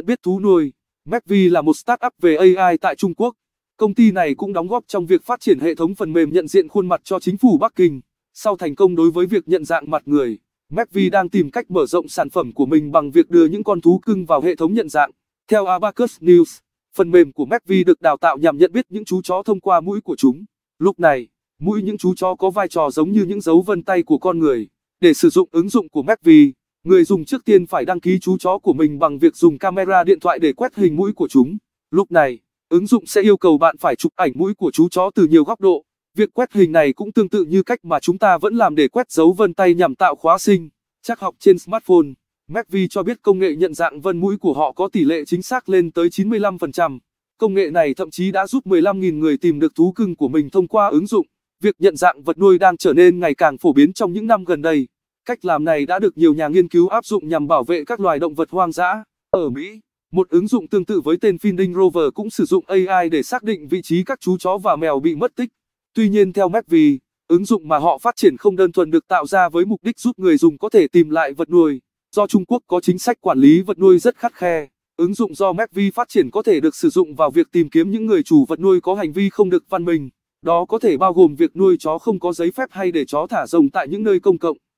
Đất biết thú nuôi, MacVi là một startup về AI tại Trung Quốc. Công ty này cũng đóng góp trong việc phát triển hệ thống phần mềm nhận diện khuôn mặt cho chính phủ Bắc Kinh. Sau thành công đối với việc nhận dạng mặt người, MacVi đang tìm cách mở rộng sản phẩm của mình bằng việc đưa những con thú cưng vào hệ thống nhận dạng. Theo Abacus News, phần mềm của MacVi được đào tạo nhằm nhận biết những chú chó thông qua mũi của chúng. Lúc này, mũi những chú chó có vai trò giống như những dấu vân tay của con người. Để sử dụng ứng dụng của MacVi, Người dùng trước tiên phải đăng ký chú chó của mình bằng việc dùng camera điện thoại để quét hình mũi của chúng. Lúc này, ứng dụng sẽ yêu cầu bạn phải chụp ảnh mũi của chú chó từ nhiều góc độ. Việc quét hình này cũng tương tự như cách mà chúng ta vẫn làm để quét dấu vân tay nhằm tạo khóa sinh. Chắc học trên smartphone, MacV cho biết công nghệ nhận dạng vân mũi của họ có tỷ lệ chính xác lên tới 95%. Công nghệ này thậm chí đã giúp 15.000 người tìm được thú cưng của mình thông qua ứng dụng. Việc nhận dạng vật nuôi đang trở nên ngày càng phổ biến trong những năm gần đây. Cách làm này đã được nhiều nhà nghiên cứu áp dụng nhằm bảo vệ các loài động vật hoang dã. Ở Mỹ, một ứng dụng tương tự với tên Finding Rover cũng sử dụng AI để xác định vị trí các chú chó và mèo bị mất tích. Tuy nhiên theo McVie, ứng dụng mà họ phát triển không đơn thuần được tạo ra với mục đích giúp người dùng có thể tìm lại vật nuôi. Do Trung Quốc có chính sách quản lý vật nuôi rất khắt khe, ứng dụng do McVie phát triển có thể được sử dụng vào việc tìm kiếm những người chủ vật nuôi có hành vi không được văn minh. Đó có thể bao gồm việc nuôi chó không có giấy phép hay để chó thả rồng tại những nơi công cộng.